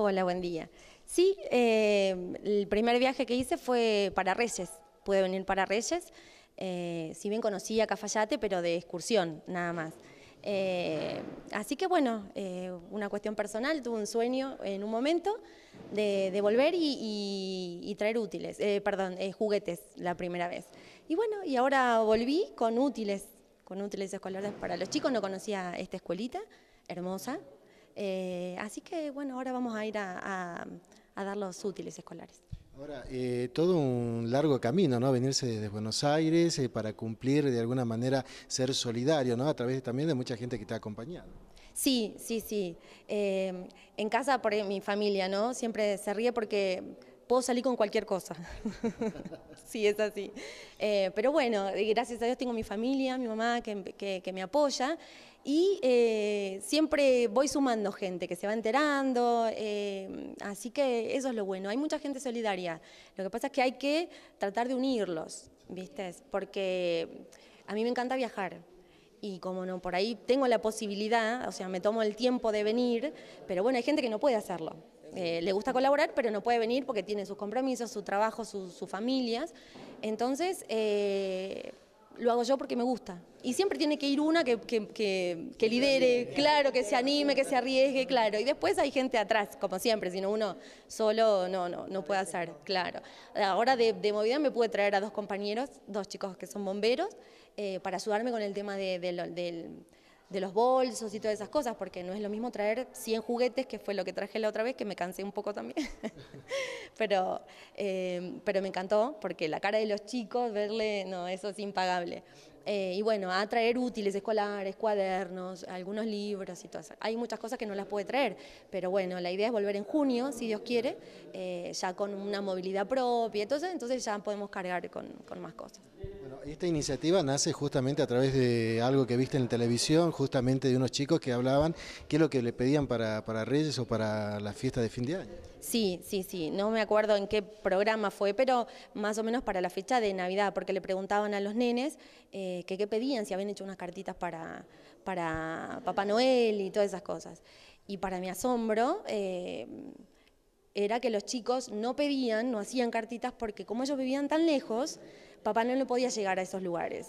Hola, buen día. Sí, eh, el primer viaje que hice fue para Reyes. Pude venir para Reyes. Eh, si bien conocía Cafayate, pero de excursión, nada más. Eh, así que bueno, una cuestión personal, tuve un sueño en un momento de, volver y, traer útiles, perdón, juguetes la primera vez. Y bueno, y ahora volví con útiles, con útiles escolares para los chicos, no conocía esta escuelita, hermosa, eh, así que bueno, ahora vamos a ir a, dar los útiles escolares. Ahora, eh, todo un largo camino, ¿no? Venirse desde Buenos Aires eh, para cumplir de alguna manera, ser solidario, ¿no? A través también de mucha gente que te ha acompañado. Sí, sí, sí. en casa, por mi familia, ¿no? Siempre se ríe porque puedo salir con cualquier cosa. sí, es así. Eh, pero bueno, eh, gracias a Dios tengo mi familia, mi mamá que, me apoya y eh, siempre voy sumando gente que se va enterando, así que eso es lo bueno. Hay mucha gente solidaria. Lo que pasa es que hay que tratar de unirlos, ¿viste? Porque a mí me encanta viajar y como no por ahí tengo la posibilidad, o sea, me tomo el tiempo de venir, pero bueno, hay gente que no puede hacerlo. Eh, le gusta colaborar, pero no puede venir porque tiene sus compromisos, su trabajo, sus familias. Entonces, eh, lo hago yo porque me gusta. Y siempre tiene que ir una que, lidere, claro, que se anime, que se arriesgue, claro. Y después hay gente atrás, como siempre, sino uno solo no, no, no puede hacer, claro. Ahora de, movida me puede traer a dos compañeros, dos chicos que son bomberos, eh, para ayudarme con el tema del de los bolsos y todas esas cosas, porque no es lo mismo traer 100 juguetes, que fue lo que traje la otra vez, que me cansé un poco también. pero, eh, pero me encantó, porque la cara de los chicos, verle, no, eso es impagable. Eh, y bueno, a traer útiles escolares, cuadernos, algunos libros y todo eso. Hay muchas cosas que no las puede traer, pero bueno, la idea es volver en junio, si Dios quiere, eh, ya con una movilidad propia, entonces, entonces ya podemos cargar con, más cosas. Bueno, esta iniciativa nace justamente a través de algo que viste en televisión, justamente de unos chicos que hablaban qué es lo que le pedían para, para Reyes o para la fiesta de fin de año. Sí, sí, sí, no me acuerdo en qué programa fue, pero más o menos para la fecha de Navidad, porque le preguntaban a los nenes... Eh, eh, que qué pedían, si habían hecho unas cartitas para, para Papá Noel y todas esas cosas. Y para mi asombro, eh, era que los chicos no pedían, no hacían cartitas, porque como ellos vivían tan lejos, Papá Noel no podía llegar a esos lugares.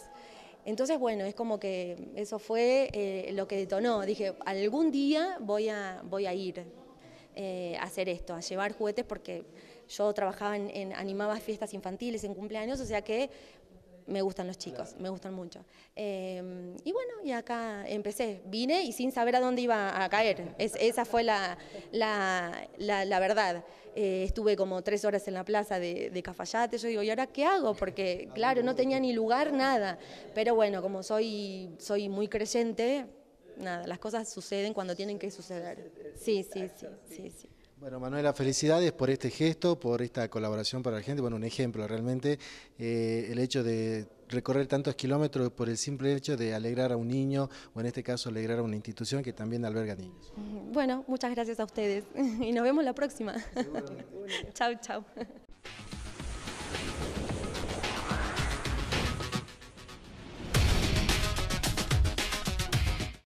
Entonces, bueno, es como que eso fue eh, lo que detonó. Dije, algún día voy a, voy a ir a hacer esto, a llevar juguetes, porque yo trabajaba en, animaba fiestas infantiles, en cumpleaños, o sea que me gustan los chicos, me gustan mucho. Eh, y bueno, y acá empecé, vine y sin saber a dónde iba a caer, esa fue la, la, verdad. Eh, estuve como tres horas en la plaza de, de, Cafayate, yo digo, ¿y ahora qué hago? Porque claro, no tenía ni lugar, nada, pero bueno, como soy, soy muy creyente, nada, las cosas suceden cuando tienen que suceder. Sí, sí, sí, sí, sí. Bueno, Manuela, felicidades por este gesto, por esta colaboración para la gente. Bueno, un ejemplo realmente, eh, el hecho de recorrer tantos kilómetros por el simple hecho de alegrar a un niño, o en este caso alegrar a una institución que también alberga niños. Bueno, muchas gracias a ustedes y nos vemos la próxima. Chau, chau.